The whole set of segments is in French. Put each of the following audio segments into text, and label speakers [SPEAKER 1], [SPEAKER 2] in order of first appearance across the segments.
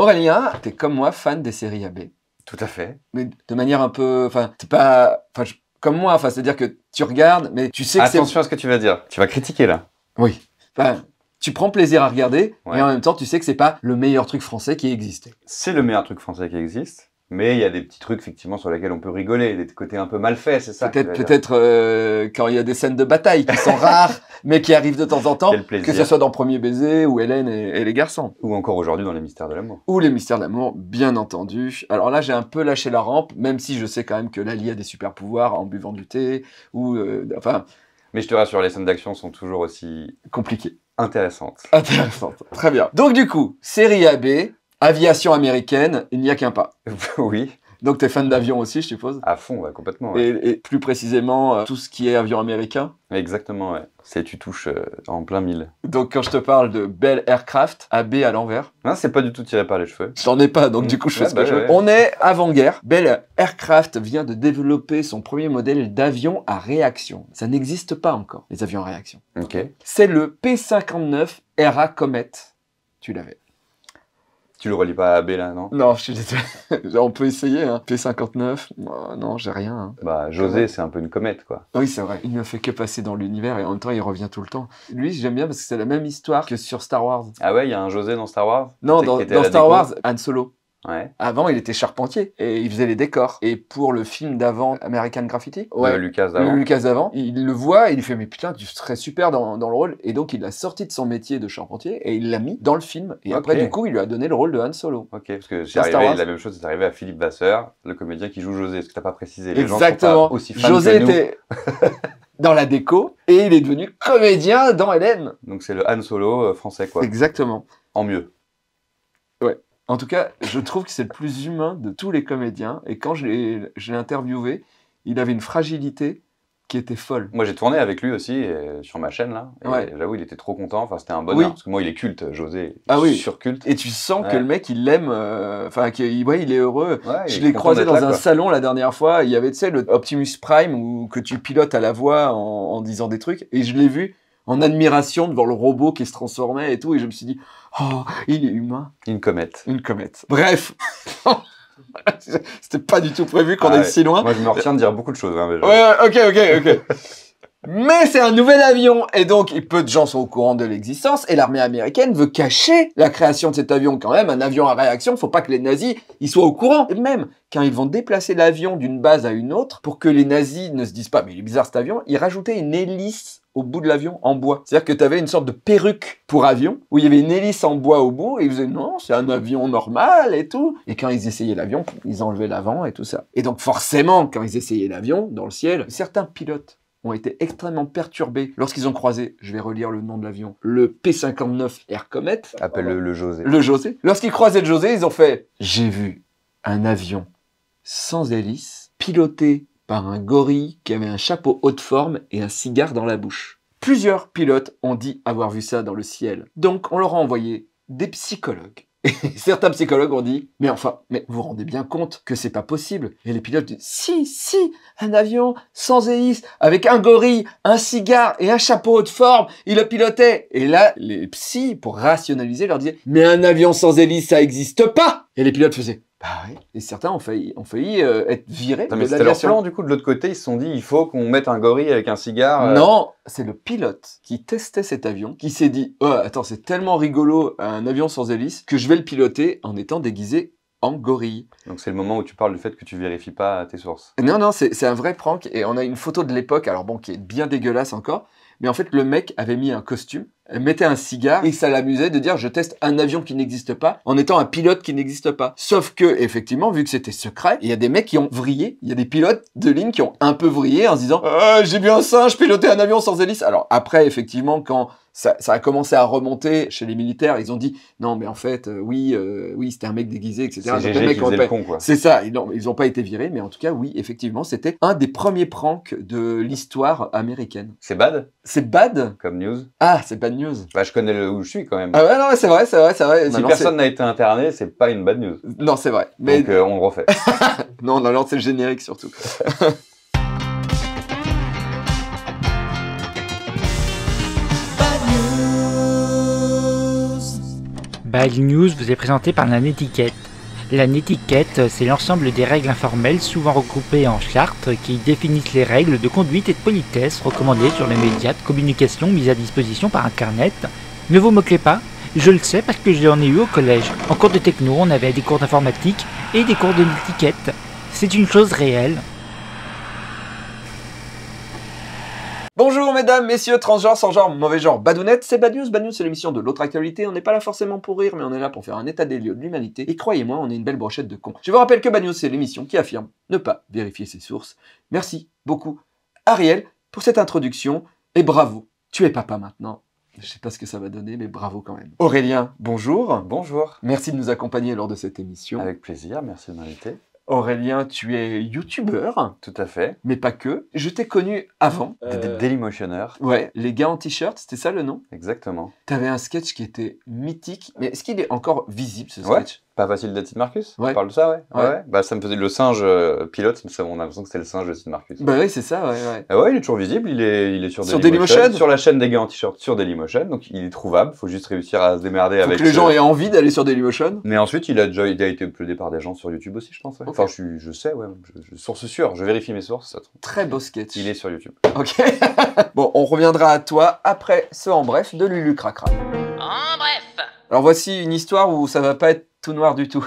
[SPEAKER 1] Aurélien, t'es comme moi fan des séries AB. Tout à fait. Mais de manière un peu, enfin, t'es pas, enfin, comme moi, enfin, c'est-à-dire que tu regardes, mais tu sais que attention à ce que tu vas dire.
[SPEAKER 2] Tu vas critiquer là.
[SPEAKER 1] Oui. Enfin, tu prends plaisir à regarder, mais en même temps, tu sais que c'est pas le meilleur truc français qui
[SPEAKER 2] existe. C'est le meilleur truc français qui existe. Mais il y a des petits trucs effectivement sur lesquels on peut rigoler, des côtés
[SPEAKER 1] un peu mal faits, c'est ça Peut-être, peut euh, quand il y a des scènes de bataille qui sont rares, mais qui arrivent de temps en temps, que ce soit dans Premier baiser ou Hélène et, les garçons. Ou encore aujourd'hui dans Les mystères de l'amour. Ou Les mystères de l'amour, bien entendu. Alors là, j'ai un peu lâché la rampe, même si je sais quand même que y a des super pouvoirs en buvant du thé ou euh, enfin.
[SPEAKER 2] Mais je te rassure, les scènes d'action sont toujours aussi
[SPEAKER 1] compliquées, intéressantes. Intéressantes. Très bien. Donc du coup, série AB, Aviation américaine, il n'y a qu'un pas. oui. Donc, tu es fan d'avion aussi, je suppose À fond, complètement. Et, plus précisément, euh, tout ce qui est avion américain Exactement, ouais. C'est tu touches euh, en plein mille. Donc, quand je te parle de Bell Aircraft, AB à l'envers. Non, c'est pas du tout tiré par les cheveux. J'en ai pas, donc du mm. coup, je fais ce bah que On est avant-guerre. Bell Aircraft vient de développer son premier modèle d'avion à réaction. Ça n'existe pas encore, les avions à réaction. Ok. C'est le P-59 RA Comet. Tu l'avais. Tu le relis pas à AB là, non Non, je suis désolé. on peut essayer, hein. P59, non, j'ai rien. Hein. Bah, José, c'est un peu une comète, quoi. Oui, c'est vrai. Il ne fait que passer dans l'univers et en même temps, il revient tout le temps. Lui, j'aime bien parce que c'est la même histoire que sur Star Wars.
[SPEAKER 2] Ah ouais, il y a un José dans Star Wars Non, dans, Star Wars,
[SPEAKER 1] Han Solo. Avant, il était charpentier et il faisait les décors. Et pour le film d'avant, American Graffiti, Lucas d'avant, il le voit et il lui fait mais putain, tu serais super dans, dans le rôle. Et donc il l'a sorti de son métier de charpentier et il l'a mis dans le film. Et après, du coup, il lui a donné le rôle de Han Solo.
[SPEAKER 2] Ok, parce que c'est arrivé la même chose, c'est arrivé à Philippe Basseur le comédien qui joue José. Est-ce que t'as pas précisé les Exactement. Gens sont aussi José était
[SPEAKER 1] dans la déco et il est devenu comédien dans Hélène. Donc c'est le Han Solo euh, français quoi. Exactement. En mieux. Ouais. En tout cas, je trouve que c'est le plus humain de tous les comédiens. Et quand je l'ai interviewé, il avait une fragilité qui était folle. Moi, j'ai
[SPEAKER 2] tourné avec lui aussi euh, sur ma chaîne là. J'avoue, il était trop content. Enfin, c'était un bonheur parce que moi, il est culte, José. Ah oui. Sur culte. Et tu sens que le mec,
[SPEAKER 1] il l'aime. Euh, enfin, il est heureux. Je l'ai croisé dans un salon la dernière fois. Il y avait, tu sais, le Optimus Prime où que tu pilotes à la voix en disant des trucs. Et je l'ai vu en admiration devant le robot qui se transformait et tout. Et je me suis dit, oh, il est humain.
[SPEAKER 2] Une comète. Une comète.
[SPEAKER 1] Bref. C'était pas du tout prévu qu'on ah aille si loin. Moi, je me retiens de dire
[SPEAKER 2] beaucoup de choses. Hein, ouais,
[SPEAKER 1] ok, ok, ok. Mais c'est un nouvel avion et donc peu de gens sont au courant de l'existence et l'armée américaine veut cacher la création de cet avion quand même, un avion à réaction, faut pas que les nazis ils soient au courant. même quand ils vont déplacer l'avion d'une base à une autre pour que les nazis ne se disent pas mais il est bizarre cet avion, ils rajoutaient une hélice au bout de l'avion en bois. C'est-à-dire que tu avais une sorte de perruque pour avion où il y avait une hélice en bois au bout et ils faisaient non, c'est un avion normal et tout. Et quand ils essayaient l'avion, ils enlevaient l'avant et tout ça. Et donc forcément, quand ils essayaient l'avion dans le ciel, certains pilotes ont été extrêmement perturbés lorsqu'ils ont croisé, je vais relire le nom de l'avion, le P-59 Air Comet. Appelle-le le José. Le José. Lorsqu'ils croisaient le José, ils ont fait J'ai vu un avion sans hélice piloté par un gorille qui avait un chapeau haute forme et un cigare dans la bouche. Plusieurs pilotes ont dit avoir vu ça dans le ciel. Donc on leur a envoyé des psychologues. Et certains psychologues ont dit, mais enfin, mais vous vous rendez bien compte que c'est pas possible. Et les pilotes disent, si, si, un avion sans hélice, avec un gorille, un cigare et un chapeau haute forme, il le pilotait. Et là, les psys, pour rationaliser, leur disaient, mais un avion sans hélice, ça existe pas. Et les pilotes faisaient, bah et certains ont failli, ont failli euh, être virés. mais c'était leur du coup, de l'autre côté. Ils se sont dit, il faut qu'on mette un gorille avec un cigare. Euh. Non, c'est le pilote qui testait cet avion, qui s'est dit, oh, attends, c'est tellement rigolo, un avion sans hélice, que je vais le piloter en étant déguisé en gorille. Donc c'est le moment où tu parles du fait que tu vérifies pas tes sources. Non, non, c'est un vrai prank. Et on a une photo de l'époque, alors bon, qui est bien dégueulasse encore. Mais en fait, le mec avait mis un costume mettait un cigare et ça l'amusait de dire je teste un avion qui n'existe pas en étant un pilote qui n'existe pas. Sauf que effectivement, vu que c'était secret, il y a des mecs qui ont vrillé, il y a des pilotes de ligne qui ont un peu vrillé en se disant euh, j'ai vu un singe piloter un avion sans hélice. Alors après effectivement quand ça, a commencé à remonter chez les militaires. Ils ont dit non, mais en fait, euh, oui, euh, oui, c'était un mec déguisé, etc. C'est C'est ça. Ils n'ont ont pas été virés, mais en tout cas, oui, effectivement, c'était un des premiers pranks de l'histoire américaine. C'est bad. C'est bad. Comme news. Ah, c'est bad news.
[SPEAKER 2] Bah, je connais où je suis quand même. Ah
[SPEAKER 1] c'est vrai, c'est vrai, c'est vrai. Si personne n'a
[SPEAKER 2] été interné, c'est pas
[SPEAKER 1] une bad news. Non, c'est vrai. Donc, euh, on le refait. non, non, a c'est le générique surtout.
[SPEAKER 3] Bad News vous est présenté par Nane la netiquette, c'est l'ensemble des règles informelles souvent regroupées en chartes qui définissent les règles de conduite et de politesse recommandées sur les médias de communication mis à disposition par Internet. Ne vous moquez pas, je le sais parce que j'en ai eu au collège. En cours de techno, on avait des cours d'informatique et des cours de netiquette. C'est une chose réelle.
[SPEAKER 1] mesdames, messieurs, transgenres, sans genre, mauvais genre, badounette, c'est Bad News. Bad News, c'est l'émission de l'autre actualité. On n'est pas là forcément pour rire, mais on est là pour faire un état des lieux de l'humanité. Et croyez-moi, on est une belle brochette de cons. Je vous rappelle que Bad News, c'est l'émission qui affirme ne pas vérifier ses sources. Merci beaucoup, Ariel, pour cette introduction. Et bravo, tu es papa maintenant. Je sais pas ce que ça va donner, mais bravo quand même. Aurélien, bonjour. Bonjour. Merci de nous accompagner lors de cette émission. Avec plaisir, merci de m'inviter. Aurélien, tu es youtubeur. Tout à fait. Mais pas que. Je t'ai connu avant. Euh... Dailymotioners. Ouais, les gars en t-shirt, c'était ça le nom Exactement. T'avais un sketch qui était mythique. Mais est-ce qu'il est encore visible ce sketch ouais. Pas
[SPEAKER 2] facile de Sid Marcus ouais. parle de ça, ouais. ouais. Bah, ça me faisait le singe euh, pilote, on a l'impression que c'était le singe de
[SPEAKER 1] Marcus. Bah oui, c'est ça, ouais. Ouais.
[SPEAKER 2] Ah ouais, il est toujours visible, il est, il est sur, sur Dailymotion, Sur la chaîne des gars en t-shirt, sur Dailymotion, donc il est trouvable, faut juste réussir à se démerder faut avec. que les gens aient
[SPEAKER 1] envie d'aller sur Dailymotion.
[SPEAKER 2] Mais ensuite, il a déjà été uploadé par des gens sur YouTube aussi, je pense je, sais, source sûre, je vérifie mes sources.
[SPEAKER 1] Ça Très beau sketch. Il est sur YouTube. Ok. bon, on reviendra à toi après ce En Bref de Lulu Cracra. En bref Alors voici une histoire où ça va pas être tout noir du tout.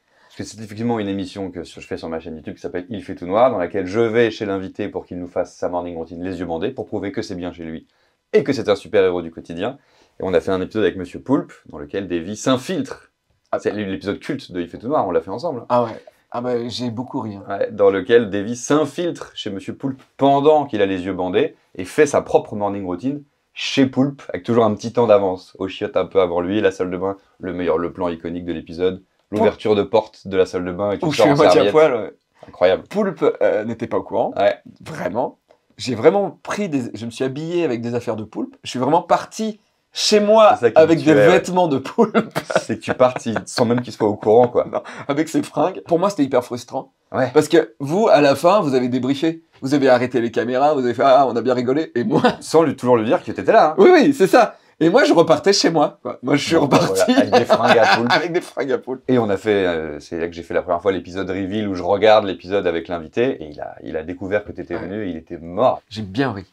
[SPEAKER 1] Parce que c'est effectivement une émission que je fais
[SPEAKER 2] sur ma chaîne YouTube qui s'appelle Il fait tout noir, dans laquelle je vais chez l'invité pour qu'il nous fasse sa morning routine les yeux bandés pour prouver que c'est bien chez lui et que c'est un super héros du quotidien. Et on a fait un épisode avec Monsieur Poulpe dans lequel Davy s'infiltre ah, c'est l'épisode culte de Il fait tout noir, on l'a fait ensemble. Ah ouais. Ah bah, j'ai beaucoup ri. Hein. dans lequel Davy s'infiltre chez Monsieur Poulpe pendant qu'il a les yeux bandés et fait sa propre morning routine chez Poulpe avec toujours un petit temps d'avance. Au chiotte un peu avant lui, la salle de bain, le meilleur, le plan iconique de l'épisode, l'ouverture de porte de la salle de bain avec tout à Poil,
[SPEAKER 1] Incroyable. Poulpe euh, n'était pas au courant. Vraiment. J'ai vraiment pris des... Je me suis habillé avec des affaires de Poulpe. Je suis vraiment parti chez moi avec des vêtements de poule. C'est que tu partes sans même qu'il soit au courant, quoi. avec ses fringues. Pour moi, c'était hyper frustrant. Parce que vous, à la fin, vous avez débriefé. Vous avez arrêté les caméras, vous avez fait Ah, on a bien rigolé. Et moi. Sans lui, toujours lui dire que t'étais là. Hein. Oui, oui, c'est ça. Et moi, je repartais chez moi. Moi, je suis reparti. avec
[SPEAKER 2] des fringues à poules. Et on a fait, euh, c'est là que j'ai fait la première fois l'épisode Reveal où je regarde l'épisode avec l'invité et il a, il a découvert que tu étais venu et il était mort.
[SPEAKER 1] J'ai bien ri.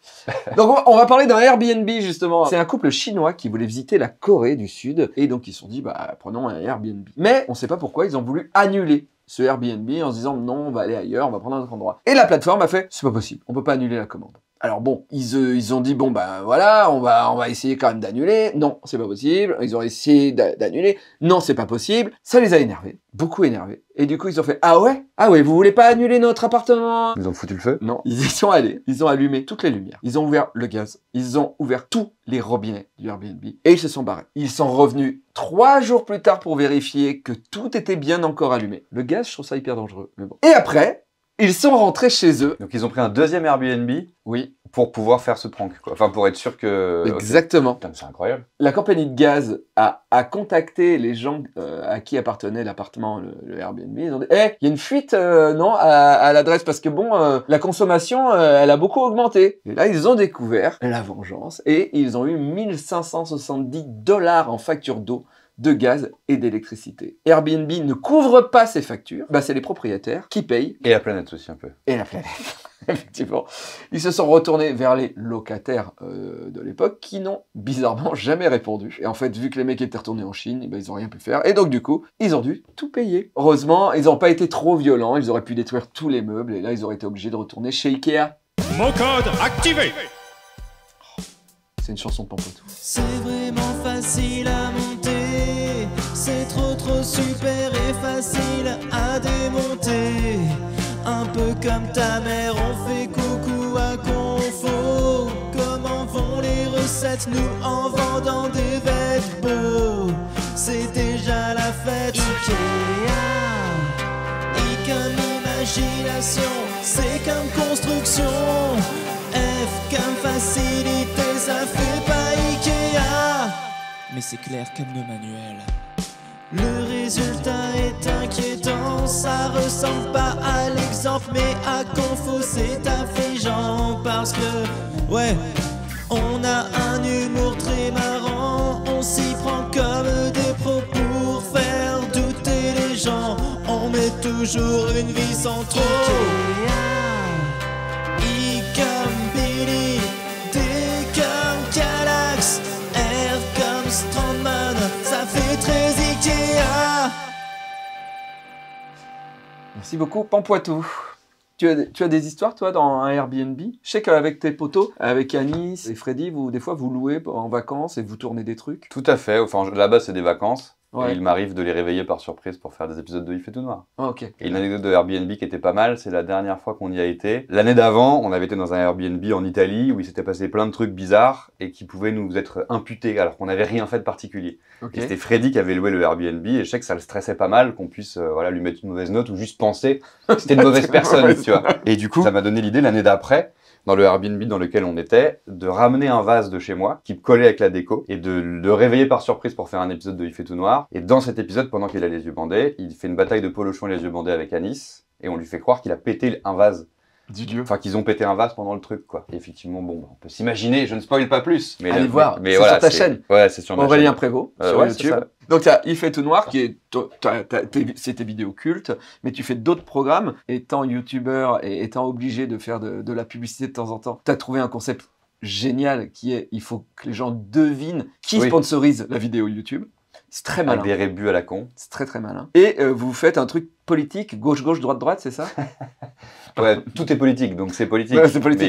[SPEAKER 1] donc, on va, parler d'un Airbnb justement. C'est un couple chinois qui voulait visiter la Corée du Sud et donc ils se sont dit, bah, prenons un Airbnb. Mais on ne sait pas pourquoi ils ont voulu annuler ce Airbnb en se disant non, on va aller ailleurs, on va prendre un autre endroit. Et la plateforme a fait c'est pas possible, on ne peut pas annuler la commande. Alors bon, ils, euh, ils ont dit bon ben voilà, on va on va essayer quand même d'annuler. Non, c'est pas possible. Ils ont essayé d'annuler. Non, c'est pas possible. Ça les a énervés, beaucoup énervés. Et du coup, ils ont fait ah ouais, ah ouais, vous voulez pas annuler notre appartement Ils ont foutu le feu Non, ils y sont allés. Ils ont allumé toutes les lumières. Ils ont ouvert le gaz. Ils ont ouvert tous les robinets du Airbnb et ils se sont barrés. Ils sont revenus trois jours plus tard pour vérifier que tout était bien encore allumé. Le gaz, je trouve ça hyper dangereux. Mais bon. Et après, ils sont rentrés chez eux. Donc ils ont pris un deuxième Airbnb. Oui. Pour pouvoir faire ce
[SPEAKER 2] prank, quoi. Enfin, pour être sûr que. Exactement.
[SPEAKER 1] C'est incroyable. La compagnie de gaz a, contacté les gens euh, à qui appartenait l'appartement, le, Airbnb. Ils ont dit Hé, eh, il y a une fuite, euh, non, à, l'adresse, parce que bon, euh, la consommation, elle a beaucoup augmenté. Et là, ils ont découvert la vengeance et ils ont eu 1570 dollars en facture d'eau de gaz et d'électricité. Airbnb ne couvre pas ces factures, bah c'est les propriétaires qui payent.
[SPEAKER 2] Et la planète aussi un peu. Et la
[SPEAKER 1] planète. Effectivement. Ils se sont retournés vers les locataires euh, de l'époque qui n'ont bizarrement jamais répondu. Et en fait, vu que les mecs étaient retournés en Chine, eh ben, ils n'ont rien pu faire. Et donc, du coup, ils ont dû tout payer. Heureusement, ils n'ont pas été trop violents. Ils auraient pu détruire tous les meubles. Et là, ils auraient été obligés de retourner chez Ikea. Mon
[SPEAKER 3] code activé
[SPEAKER 1] C'est une chanson de Pampotou.
[SPEAKER 3] C'est vraiment facile à super et facile à démonter. Un peu comme ta mère, on fait coucou à Confo. Comment vont les recettes, nous en vendant des vêtements beaux C'est déjà la fête. Ikea, I comme imagination, c'est comme construction. F comme facilité, ça fait pas Ikea. Mais c'est clair comme le manuel le résultat est inquiétant, ça ressemble pas à l'exemple, mais à Confo c'est affligeant parce que, ouais, on a un humour très marrant, on s'y prend comme des pros pour faire douter les gens, on met toujours une vie sans trop. comme
[SPEAKER 1] Merci beaucoup, Pampoitou. Tu as, des, tu as, des histoires, toi, dans un Airbnb Je sais qu'avec tes potos, avec Anis et Freddy, vous, des fois, vous louez en vacances et vous tournez des trucs.
[SPEAKER 2] Tout à fait. Enfin, là-bas, c'est des vacances. Et il m'arrive de les réveiller par surprise pour faire des épisodes de Il fait tout noir. Ah, et une anecdote de Airbnb qui était pas mal, c'est la dernière fois qu'on y a été. L'année d'avant, on avait été dans un Airbnb en Italie où il s'était passé plein de trucs bizarres et qui pouvaient nous être imputés alors qu'on n'avait rien fait de particulier. Et c'était Freddy qui avait loué le Airbnb et je sais que ça le stressait pas mal qu'on puisse euh, voilà, lui mettre une mauvaise note ou juste penser que c'était une mauvaise personne, tu vois. Et du coup, ça m'a donné l'idée l'année d'après dans le Airbnb dans lequel on était, de ramener un vase de chez moi qui collait avec la déco et de le réveiller par surprise pour faire un épisode de Il fait tout noir. Et dans cet épisode, pendant qu'il a les yeux bandés, il fait une bataille de polochon et les yeux bandés avec Anis et on lui fait croire qu'il a pété un vase Enfin, qu'ils ont pété un vase pendant le truc, quoi. effectivement, bon, bah, on peut s'imaginer, je ne spoil pas plus. Mais Allez voir, mais, sur ta chaîne. Ouais, c'est sur Aurélien Prévost, euh, sur YouTube.
[SPEAKER 1] Donc, tu as Il fait tout noir, qui est, c'est tes vidéos cultes, mais tu fais d'autres programmes, étant youtubeur et étant obligé de faire de, la publicité de temps en temps. Tu as trouvé un concept génial qui est, il faut que les gens devinent qui sponsorise la vidéo YouTube. C'est très malin. Avec des
[SPEAKER 2] rébus à la con.
[SPEAKER 1] C'est très très malin. Et euh, vous faites un truc politique, gauche-gauche, droite-droite, c'est ça
[SPEAKER 2] Ouais, tout est politique, donc c'est politique.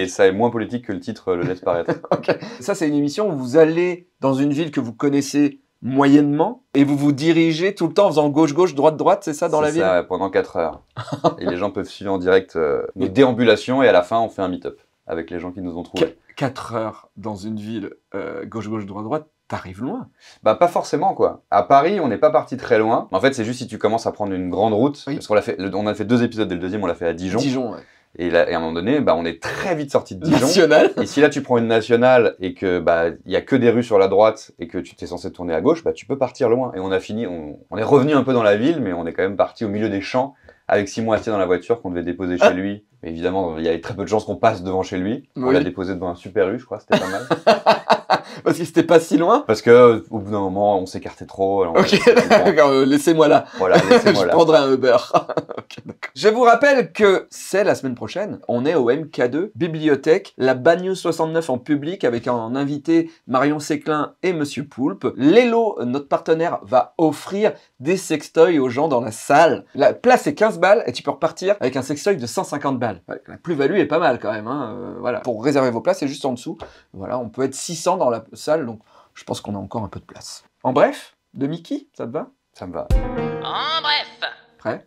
[SPEAKER 2] ça est moins politique que le titre euh, le laisse paraître.
[SPEAKER 1] Ça, c'est une émission où vous allez dans une ville que vous connaissez moyennement et vous vous dirigez tout le temps en faisant gauche gauche droite droite c'est ça dans la vie ville ça
[SPEAKER 2] pendant 4 heures et les gens peuvent suivre en direct euh, nos déambulations et à la fin on fait un meet-up avec les gens qui nous ont trouvés
[SPEAKER 1] 4 heures
[SPEAKER 2] dans une ville euh, gauche gauche droite droite T'arrives loin Bah pas forcément quoi. À Paris, on n'est pas parti très loin. En fait, c'est juste si tu commences à prendre une grande route. Parce qu'on a fait, on a fait deux épisodes dès le deuxième, on l'a fait à Dijon. Dijon, Et, à un moment donné, bah, on est très vite sorti de Dijon. Et si là tu prends une nationale et que bah il y a que des rues sur la droite et que tu t'es censé tourner à gauche, bah tu peux partir loin. Et on a fini, on, est revenu un peu dans la ville, mais on est quand même parti au milieu des champs avec Simon assis dans la voiture qu'on devait déposer chez lui évidemment, il y avait très peu de chances qu'on passe devant chez lui. On l'a déposé devant un Super U, je crois, c'était pas mal.
[SPEAKER 1] Parce que c'était pas si loin Parce que euh, au bout d'un moment, on s'écartait trop. ok, euh, laissez-moi là. Voilà, laissez-moi là. je prendrai un Uber. je vous rappelle que c'est la semaine prochaine. On est au MK2, bibliothèque, la News 69 en public avec en invité Marion Séclin et Monsieur Poulpe. Lélo, notre partenaire, va offrir des sextoys aux gens dans la salle. La place est 15 balles et tu peux repartir avec un sextoy de 150 balles la plus-value est pas mal quand même. Hein, euh, voilà. Pour réserver vos places, c'est juste en dessous. Voilà, on peut être 600 dans la salle, donc je pense qu'on a encore un peu de place. En bref, de Mickey, ça te va Ça me va.
[SPEAKER 3] En bref
[SPEAKER 1] Prêt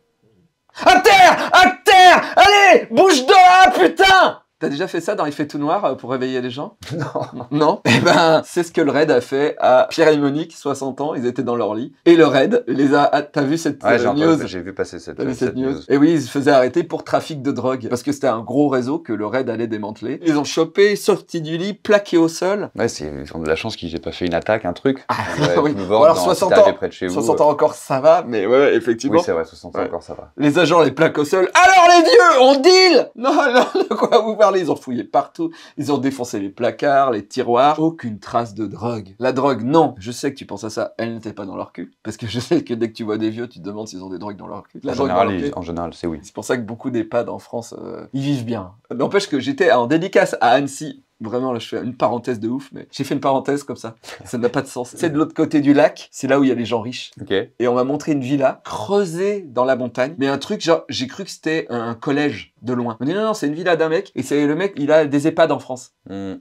[SPEAKER 1] À terre À terre Allez Bouge dehors, putain T'as déjà fait ça dans Les fait tout noir euh, pour réveiller les gens Non. Non Eh ben, c'est ce que le raid a fait à Pierre et Monique, 60 ans, ils étaient dans leur lit. Et le raid les a... Ah, t'as vu cette euh, news J'ai
[SPEAKER 2] vu passer cette, euh, news.
[SPEAKER 1] Et oui, ils se faisaient arrêter pour trafic de drogue. Parce que c'était un gros réseau que le raid allait démanteler. Ils ont chopé, sorti du lit, plaqué au sol.
[SPEAKER 2] Ouais, c'est... Ils ont de la chance qu'ils aient pas fait une attaque, un truc. Ah, oui. alors 60 ans, 60 ans
[SPEAKER 1] encore, ça va. Mais ouais, effectivement. Oui, c'est vrai, 60 ans encore, ça va. Les agents les plaquent au sol. Alors les vieux, on deal Non, non, de quoi vous parlez ils ont fouillé partout, ils ont défoncé les placards, les tiroirs, aucune trace de drogue. La drogue, non, je sais que tu penses à ça, elle n'était pas dans leur cul, parce que je sais que dès que tu vois des vieux, tu te demandes s'ils ont des drogues dans leur cul. en, général, en, c'est oui. C'est pour ça que beaucoup d'EHPAD en France, euh, ils vivent bien. N'empêche que j'étais en dédicace à Annecy Vraiment, là, je fais une parenthèse de ouf, mais j'ai fait une parenthèse comme ça. Ça n'a pas de sens. C'est de l'autre côté du lac, c'est là où il y a les gens riches. OK. Et on m'a montré une villa creusée dans la montagne. Mais un truc, genre, j'ai cru que c'était un collège de loin. On dit non, non, c'est une villa d'un mec. Et c'est le mec, il a des EHPAD en France. Hmm.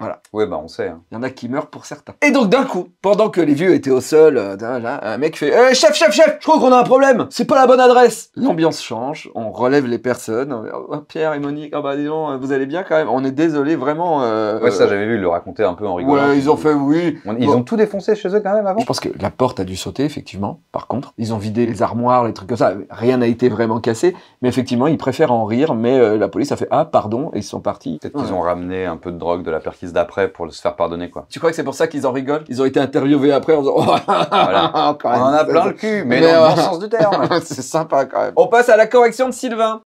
[SPEAKER 1] Voilà. Oui, bah on sait. Hein. Il y en a qui meurent pour certains. Et donc d'un coup, pendant que les vieux étaient au sol, euh, un mec fait «Euh, chef, chef, chef, je crois qu'on a un problème. C'est pas la bonne adresse. L'ambiance change, on relève les personnes. «Oh, Pierre et Monique, ah, bah, vous allez bien quand même. On est désolé, vraiment. Euh, ouais, ça j'avais vu, ils le racontaient un peu en rigolant. Ouais, ils ont fait oui. ils ont tout défoncé chez eux quand même avant. Je pense que la porte a dû sauter effectivement. Par contre, ils ont vidé les armoires, les trucs comme ça. Rien n'a été vraiment cassé, mais effectivement, ils préfèrent en rire, mais euh, la police a fait Ah, pardon, et ils sont partis. Peut-être qu'ils ont ramené un peu de drogue de la perquise
[SPEAKER 2] d'après pour se faire pardonner, quoi.
[SPEAKER 1] Tu crois que c'est pour ça qu'ils en rigolent Ils ont été interviewés après en disant oh, ah, ah, ah, On a plein le cul, mais, dans le euh, sens du terme. c'est sympa quand même. On passe à la correction de Sylvain.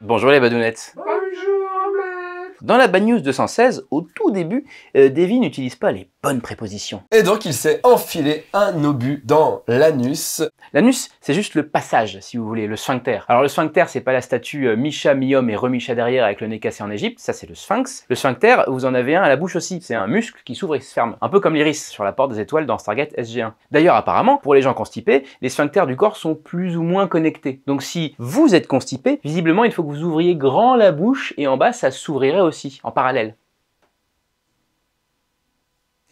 [SPEAKER 3] Bonjour les badounettes. Bonjour, Dans la Bad News 216, au tout début, euh, Davy n'utilise pas les bonne préposition. Et donc il s'est enfilé un obus dans l'anus. L'anus, c'est juste le passage, si vous voulez, le sphincter. Alors le sphincter, c'est pas la statue euh, Micha, mi et Remisha derrière avec le nez cassé en Égypte, ça c'est le sphinx. Le sphincter, vous en avez un à la bouche aussi, c'est un muscle qui s'ouvre et se ferme, un peu comme l'iris sur la porte des étoiles dans Stargate SG1. D'ailleurs apparemment, pour les gens constipés, les sphincters du corps sont plus ou moins connectés. Donc si vous êtes constipé, visiblement il faut que vous ouvriez grand la bouche et en bas ça s'ouvrirait aussi, en parallèle.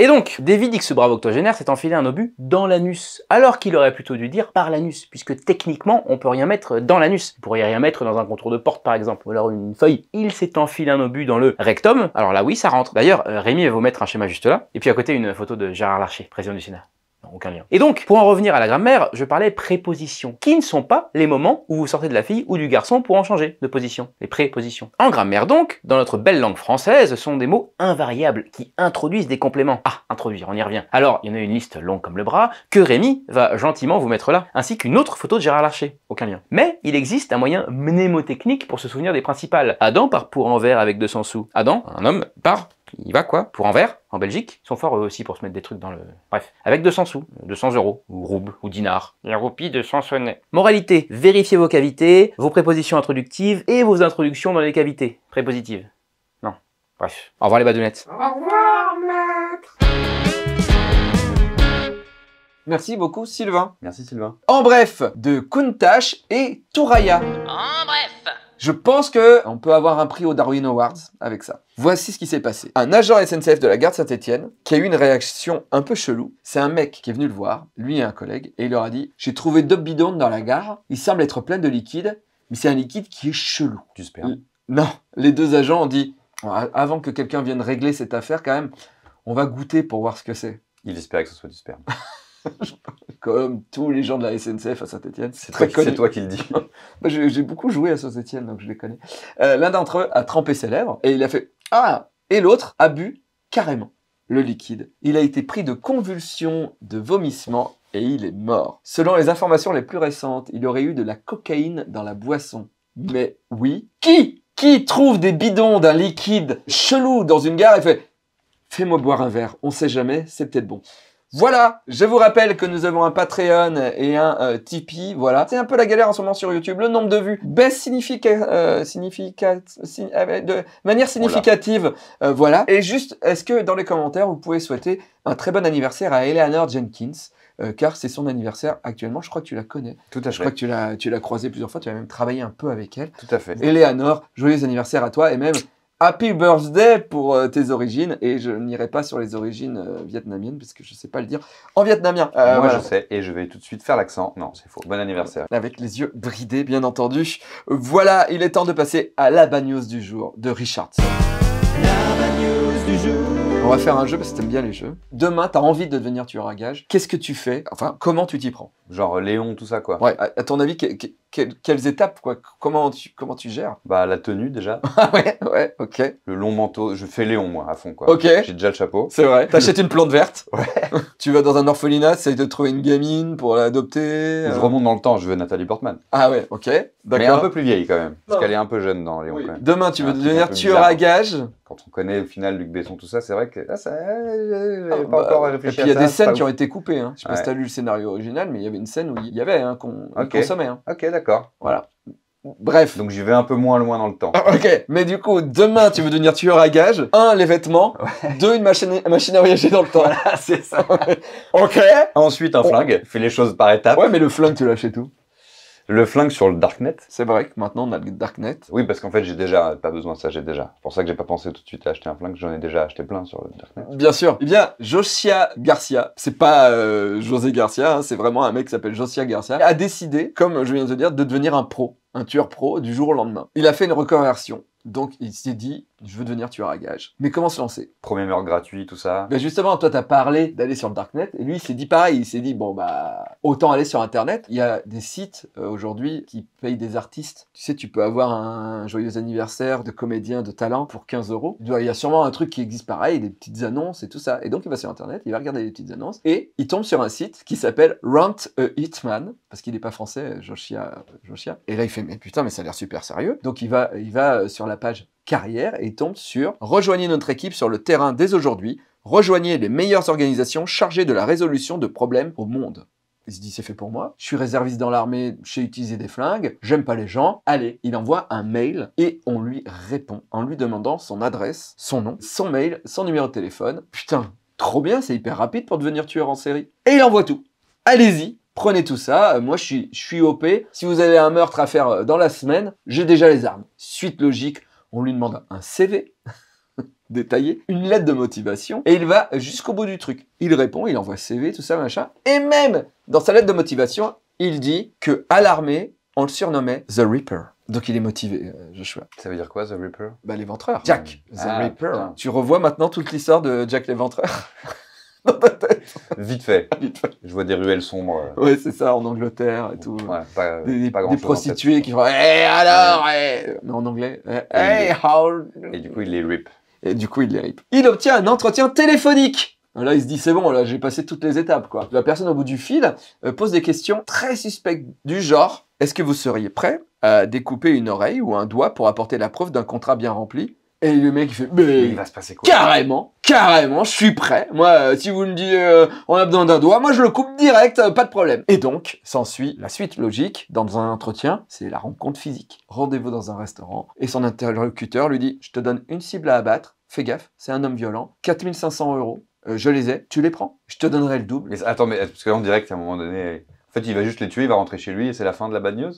[SPEAKER 3] Et donc, David dit que ce brave octogénaire, s'est enfilé un obus dans l'anus, alors qu'il aurait plutôt dû dire par l'anus, puisque techniquement, on peut rien mettre dans l'anus. On pourrait rien mettre dans un contour de porte, par exemple, ou alors une feuille. Il s'est enfilé un obus dans le rectum, alors là oui, ça rentre. D'ailleurs, euh, Rémi va vous mettre un schéma juste là, et puis à côté, une photo de Gérard Larcher, président du Sénat aucun lien. Et donc, pour en revenir à la grammaire, je parlais prépositions, qui ne sont pas les moments où vous sortez de la fille ou du garçon pour en changer de position, les prépositions. En grammaire donc, dans notre belle langue française, sont des mots invariables qui introduisent des compléments. Ah, introduire, on y revient. Alors, il y en a une liste longue comme le bras, que Rémi va gentiment vous mettre là, ainsi qu'une autre photo de Gérard Larcher, aucun lien. Mais il existe un moyen mnémotechnique pour se souvenir des principales. Adam part pour envers avec 200 sous. Adam, un homme, part il va quoi Pour Anvers, en Belgique, ils sont forts eux aussi pour se mettre des trucs dans le... Bref, avec 200 sous, 200 euros, ou roubles, ou dinars. Un roupie de sonnets. Moralité, vérifiez vos cavités, vos prépositions introductives et vos introductions dans les cavités. Prépositives.
[SPEAKER 1] Non. Bref. Au revoir les badounettes. Au revoir maître Merci beaucoup Sylvain. Merci Sylvain. En bref, de Kuntash et Touraya.
[SPEAKER 3] En bref
[SPEAKER 1] je pense que on peut avoir un prix au Darwin Awards avec ça. Voici ce qui s'est passé. Un agent SNCF de la gare Saint-Etienne qui a eu une réaction un peu chelou. C'est un mec qui est venu le voir, lui et un collègue, et il leur a dit J'ai trouvé deux bidons dans la gare. Ils semblent être pleins de liquide, mais c'est un liquide qui est chelou. Du sperme. Non. Les deux agents ont dit Avant que quelqu'un vienne régler cette affaire, quand même, on va goûter pour voir ce que c'est. Il espérait que ce soit du sperme. Comme tous les gens de la SNCF à Saint-Etienne. C'est toi, toi, qui le dis. J'ai beaucoup joué à Saint-Etienne, donc je les connais. Euh, l'un d'entre eux a trempé ses lèvres et il a fait Ah Et l'autre a bu carrément le liquide. Il a été pris de convulsions, de vomissements et il est mort. Selon les informations les plus récentes, il aurait eu de la cocaïne dans la boisson. Mais oui, qui Qui trouve des bidons d'un liquide chelou dans une gare et fait Fais-moi boire un verre, on sait jamais, c'est peut-être bon. Voilà, je vous rappelle que nous avons un Patreon et un euh, Tipeee, voilà. C'est un peu la galère en ce moment sur YouTube, le nombre de vues baisse significa, euh, ah de manière significative, euh, voilà. Et juste, est-ce que dans les commentaires, vous pouvez souhaiter un très bon anniversaire à Eleanor Jenkins car c'est son anniversaire actuellement, je crois que tu la connais. Tout à fait. Je crois que tu l'as, tu l'as croisée plusieurs fois, tu as même travaillé un peu avec elle. Tout à fait. Eleanor, joyeux anniversaire à toi et même Happy birthday pour euh, tes origines. Et je n'irai pas sur les origines vietnamiennes euh, vietnamiennes, puisque je ne sais pas le dire en vietnamien. Euh, Moi, je sais,
[SPEAKER 2] et je vais tout de suite faire l'accent. Non, c'est faux. Bon anniversaire.
[SPEAKER 1] Avec les yeux bridés, bien entendu. Voilà, il est temps de passer à la bagnose du jour de Richard. On va faire un jeu parce que t'aimes bien les jeux. Demain, t'as envie de devenir tueur à gage. Qu'est-ce que tu fais Enfin, comment tu t'y prends Genre Léon, tout ça quoi. Ouais, à, ton avis, quelles étapes quoi comment tu, comment tu gères Bah la tenue déjà, Ah ouais, ouais, ok.
[SPEAKER 2] le long manteau, je fais Léon moi à
[SPEAKER 1] fond quoi. Ok. J'ai déjà le chapeau. C'est vrai. T'achètes une plante verte. Ouais. Tu vas dans un orphelinat, c'est de trouver une gamine pour l'adopter. Je euh. remonte dans le temps, je veux Nathalie Portman. Ah ouais, ok. Mais un peu plus vieille quand
[SPEAKER 2] même, parce qu'elle est un peu jeune dans Léon quand même.
[SPEAKER 1] Demain, tu veux devenir tueur à gage
[SPEAKER 2] quand on connaît au final Luc Besson, tout ça, c'est vrai que ah, ça, euh, ah, pas bah, Et puis il y a des scènes qui ont été
[SPEAKER 1] coupées. Hein. Je sais pas si tu as lu le scénario original, mais il y avait une scène où il y avait un hein, qu'on consommait. Hein. Ok,
[SPEAKER 2] d'accord. Voilà. Bref. Donc j'y vais un peu moins loin dans le temps.
[SPEAKER 1] Ah, ok, mais du coup, demain, tu veux devenir tueur à gage. Un, les vêtements. Deux, une machine, à voyager dans le temps. Voilà, c'est ça. ok. Ensuite, un flingue.
[SPEAKER 2] Fais les choses par étapes. Ouais, mais le flingue, tu lâches et tout le flingue sur le Darknet. C'est vrai que maintenant on a le Darknet. Oui, parce qu'en fait j'ai déjà pas besoin de ça, j'ai déjà. C'est pour ça que j'ai pas pensé tout de suite à acheter un flingue, j'en ai déjà acheté plein sur le
[SPEAKER 1] Darknet. Bien sûr. Eh bien, Josia Garcia, c'est pas euh, José Garcia, hein, c'est vraiment un mec qui s'appelle Josia Garcia, a décidé, comme je viens de dire, de devenir un pro, un tueur pro du jour au lendemain. Il a fait une reconversion. Donc il s'est dit, je veux devenir tueur à gage. Mais comment se lancer Premier meurtre gratuit, tout ça. Ben justement, toi, t'as parlé d'aller sur le Darknet, et lui, il s'est dit pareil, il s'est dit, bon, bah, autant aller sur Internet. Il y a des sites, euh, aujourd'hui, qui payent des artistes. Tu sais, tu peux avoir un joyeux anniversaire de comédien de talent pour 15 euros. Il y a sûrement un truc qui existe pareil, des petites annonces et tout ça. Et donc, il va sur Internet, il va regarder les petites annonces, et il tombe sur un site qui s'appelle Rent a Hitman, parce qu'il n'est pas français, euh, Joshia, euh, Et là, il fait, mais putain, mais ça a l'air super sérieux. Donc, il va, il va sur la page carrière et tombe sur Rejoignez notre équipe sur le terrain dès aujourd'hui, rejoignez les meilleures organisations chargées de la résolution de problèmes au monde. Il se dit c'est fait pour moi, je suis réserviste dans l'armée, j'ai utilisé des flingues, j'aime pas les gens, allez, il envoie un mail et on lui répond en lui demandant son adresse, son nom, son mail, son numéro de téléphone. Putain, trop bien, c'est hyper rapide pour devenir tueur en série. Et il envoie tout. Allez-y, prenez tout ça, euh, moi je suis, je suis OP, si vous avez un meurtre à faire euh, dans la semaine, j'ai déjà les armes. Suite logique, on lui demande un CV détaillé, une lettre de motivation, et il va jusqu'au bout du truc. Il répond, il envoie CV, tout ça, machin. Et même dans sa lettre de motivation, il dit que à l'armée, on le surnommait The Reaper. Donc il est motivé, euh, Joshua. Ça veut dire quoi, The Reaper Bah l'éventreur. Jack, The ah, Reaper. Tu revois maintenant toute l'histoire de Jack l'éventreur
[SPEAKER 2] Vite fait. Je vois des ruelles sombres. Euh. Oui
[SPEAKER 1] c'est ça, en Angleterre et tout. des, prostituées qui font eh, alors Mais eh. en anglais. Hey, eh, how. Et du coup, il les rip. Et du coup, il les rip. Il obtient un entretien téléphonique. Là, il se dit, c'est bon, là, j'ai passé toutes les étapes, quoi. La personne au bout du fil euh, pose des questions très suspectes du genre, est-ce que vous seriez prêt à découper une oreille ou un doigt pour apporter la preuve d'un contrat bien rempli et le mec, il fait, mais il va se passer quoi Carrément, carrément, je suis prêt. Moi, euh, si vous me dites, euh, on a besoin d'un doigt, moi je le coupe direct, euh, pas de problème. Et donc, s'ensuit la suite logique dans un entretien, c'est la rencontre physique. Rendez-vous dans un restaurant, et son interlocuteur lui dit, je te donne une cible à abattre, fais gaffe, c'est un homme violent, 4500 euros, je les ai, tu les prends, je te donnerai
[SPEAKER 2] le double. Mais attends, mais parce qu'en direct, à un moment donné, en fait, il va juste les tuer, il va rentrer chez lui, et c'est la fin de la bad news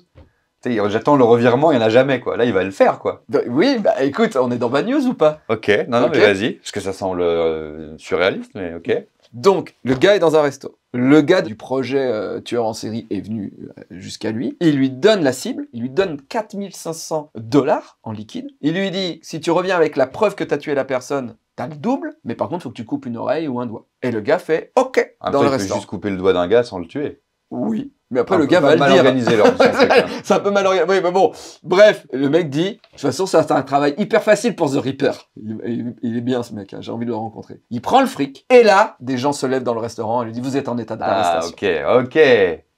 [SPEAKER 2] J'attends le revirement, il n'y en a jamais, quoi. Là, il va le faire, quoi. Oui, bah écoute, on est dans Bad News ou
[SPEAKER 1] pas Ok, non, non mais vas-y,
[SPEAKER 2] parce que ça semble euh, surréaliste, mais ok.
[SPEAKER 1] Donc, le gars est dans un resto. Le gars du projet euh, tueur en série est venu euh, jusqu'à lui. Il lui donne la cible. Il lui donne 4500 dollars en liquide. Il lui dit, si tu reviens avec la preuve que tu as tué la personne, tu as le double. Mais par contre, il faut que tu coupes une oreille ou un doigt. Et le gars fait OK. dans le il peut juste
[SPEAKER 2] couper le doigt d'un gars sans le tuer. Oui. Mais après, le gars va mal le dire. Organisé, leur
[SPEAKER 1] c'est un peu mal organisé. mais bon. Bref, le mec dit, de toute façon, c'est un travail hyper facile pour The Reaper. Il, est bien, ce mec. Hein. J'ai envie de le rencontrer. Il prend le fric. Et là, des gens se lèvent dans le restaurant et lui disent, vous êtes en état d'arrestation. Ah, ok, ok.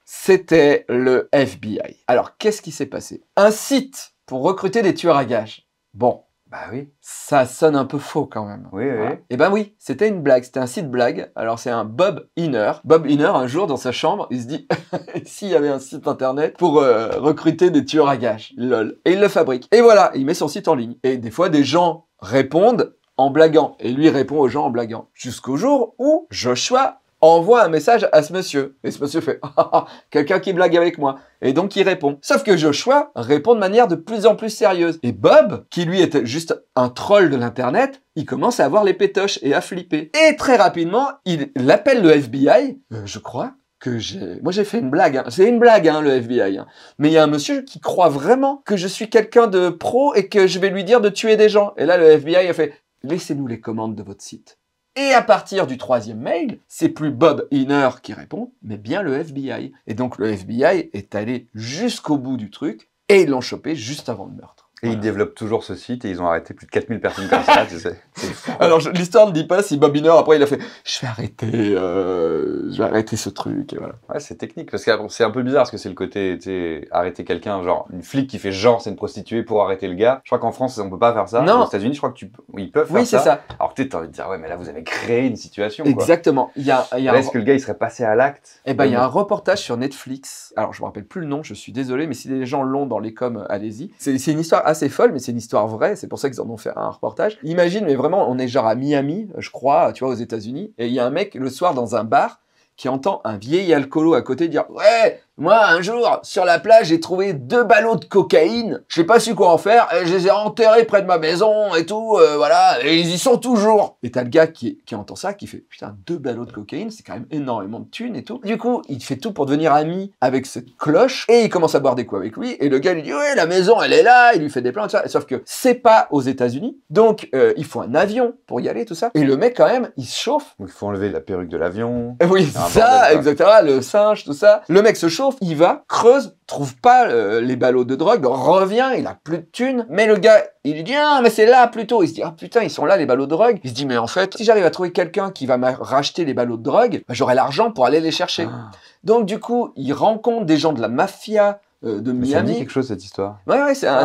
[SPEAKER 1] C'était le FBI. Alors, qu'est-ce qui s'est passé Un site pour recruter des tueurs à gages. Bon, bah oui. Ça sonne un peu faux quand même. Oui, oui. Et eh ben oui, c'était une blague, c'était un site blague. Alors c'est un Bob Inner. Bob Inner, un jour dans sa chambre, il se dit s'il y avait un site internet pour euh, recruter des tueurs à gages. Lol. Et il le fabrique. Et voilà, il met son site en ligne. Et des fois, des gens répondent en blaguant. Et lui répond aux gens en blaguant. Jusqu'au jour où Joshua envoie un message à ce monsieur. Et ce monsieur fait ah, ah, ah, quelqu'un qui blague avec moi. Et donc il répond. Sauf que Joshua répond de manière de plus en plus sérieuse. Et Bob, qui lui était juste un troll de l'internet, il commence à avoir les pétoches et à flipper. Et très rapidement, il appelle le FBI, euh, je crois, que j'ai... Moi, j'ai fait une blague. Hein. C'est une blague, hein, le FBI. Hein. Mais il y a un monsieur qui croit vraiment que je suis quelqu'un de pro et que je vais lui dire de tuer des gens. Et là, le FBI a fait « Laissez-nous les commandes de votre site. » Et à partir du troisième mail, c'est plus Bob Inner qui répond, mais bien le FBI. Et donc le FBI est allé jusqu'au bout du truc et ils l'ont chopé juste avant le meurtre.
[SPEAKER 2] Et ils développent toujours ce site et ils ont arrêté plus de 4000 personnes comme ça, sais.
[SPEAKER 1] Alors l'histoire ne dit pas si Bobiner après il a fait je vais arrêter euh, je vais arrêter ce truc et voilà.
[SPEAKER 2] Ouais, c'est technique parce que c'est un peu bizarre parce que c'est le côté arrêter quelqu'un genre une flic qui fait genre c'est une prostituée pour arrêter le gars. Je crois qu'en France on peut pas faire ça. Non. Aux États-Unis je crois que
[SPEAKER 1] peuvent faire oui, ça. Oui, c'est ça. Alors peut-être t'as envie de dire ouais mais là vous avez créé une situation Exactement. Il y a, est-ce que le gars il serait passé à l'acte Eh ben il y a un reportage sur Netflix. Alors je me rappelle plus le nom, je suis désolé mais si des gens l'ont dans les coms allez-y. C'est une histoire c'est folle, mais c'est une histoire vraie, c'est pour ça qu'ils en ont fait un reportage. Imagine, mais vraiment, on est genre à Miami, je crois, tu vois, aux États-Unis, et il y a un mec le soir dans un bar qui entend un vieil alcoolo à côté dire Ouais, moi, un jour, sur la plage, j'ai trouvé deux ballots de cocaïne. Je sais pas su quoi en faire. Et je les ai enterrés près de ma maison et tout. Euh, voilà. Et ils y sont toujours. Et t'as le gars qui, entend ça, qui fait putain, deux ballots de cocaïne, c'est quand même énormément de thunes et tout. Du coup, il fait tout pour devenir ami avec cette cloche et il commence à boire des coups avec lui. Et le gars lui dit ouais, la maison, elle est là. Il lui fait des plans, tout ça. Sauf que c'est pas aux États-Unis. Donc, euh, il faut un avion pour y aller, tout ça. Et le mec, quand même, il se chauffe. Donc, il faut enlever la perruque de l'avion. Oui, ça, exactement. Le singe, tout ça. Le mec se chauffe il va, creuse, trouve pas euh, les ballots de drogue, revient, il a plus de thunes, mais le gars, il lui dit ah mais c'est là plutôt, il se dit ah putain ils sont là les ballots de drogue, il se dit mais en fait si j'arrive à trouver quelqu'un qui va me racheter les ballots de drogue, bah, j'aurai l'argent pour aller les chercher. Ah. Donc du coup il rencontre des gens de la mafia, euh, de Miami. Ça dit quelque
[SPEAKER 2] chose cette histoire. Ouais, ouais c'est un,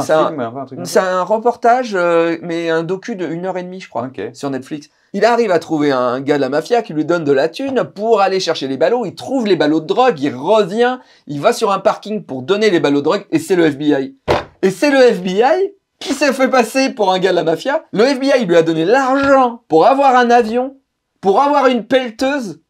[SPEAKER 1] reportage, euh, mais un docu de une heure et demie, je crois, Ok. sur Netflix. Il arrive à trouver un gars de la mafia qui lui donne de la thune pour aller chercher les ballots. Il trouve les ballots de drogue, il revient, il va sur un parking pour donner les ballots de drogue et c'est le FBI. Et c'est le FBI qui s'est fait passer pour un gars de la mafia. Le FBI lui a donné l'argent pour avoir un avion, pour avoir une pelleteuse,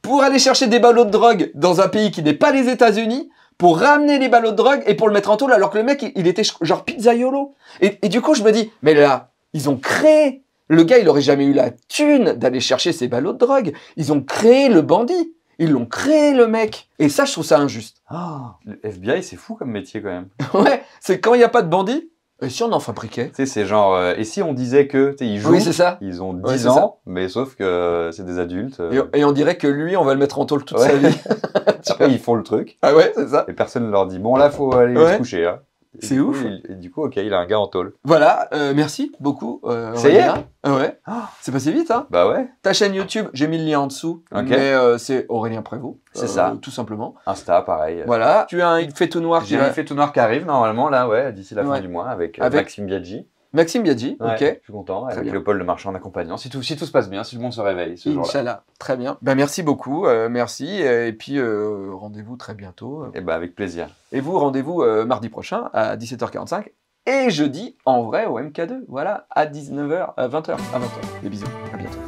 [SPEAKER 1] pour aller chercher des ballots de drogue dans un pays qui n'est pas les États-Unis, pour ramener les ballots de drogue et pour le mettre en tôle alors que le mec il était genre pizzaiolo. Et, et du coup je me dis, mais là, ils ont créé le gars, il aurait jamais eu la thune d'aller chercher ses ballots de drogue. Ils ont créé le bandit. Ils l'ont créé, le mec. Et ça, je trouve ça injuste.
[SPEAKER 2] Ah. le FBI, c'est fou comme métier quand même. ouais, c'est quand il n'y a pas de bandit. Et si on en fabriquait Tu sais, c'est genre. Euh, et si on disait que. Ils jouent. Oui, c'est ça. Ils ont 10 ans, mais sauf que euh, c'est des adultes. Euh.
[SPEAKER 1] Et, on dirait que lui, on va le mettre en tôle toute sa vie.
[SPEAKER 2] ils font le truc. Ah ouais, c'est ça. Et personne ne leur dit bon, là, faut aller se coucher. Hein. C'est ouf. du coup, ok, il a un gars en tôle.
[SPEAKER 1] Voilà, euh, merci beaucoup. Euh, c'est ah Ouais. Ah. c'est passé vite, hein Bah ouais. Ta chaîne YouTube, j'ai mis le lien en dessous. Ok. Euh, c'est Aurélien Prévost. C'est euh, ça. Tout simplement. Insta, pareil. Voilà. Tu as un fait tout noir. J'ai un fait tout noir
[SPEAKER 2] qui arrive normalement, là, ouais, d'ici la fin du mois avec, avec... Maxime Biaggi. Maxime bien dit. ok. Je suis content, avec bien. Léopold le marchand en accompagnant. Si tout, si tout se passe bien, si le monde se réveille ce Inch'Allah,
[SPEAKER 1] très bien. Ben, merci beaucoup, euh, merci. Et puis euh, rendez-vous très bientôt. Et eh ben, avec plaisir. Et vous, rendez-vous euh, mardi prochain à 17h45 et jeudi en vrai au MK2. Voilà, à 19h, à 20h, à 20h. Des bisous, à bientôt.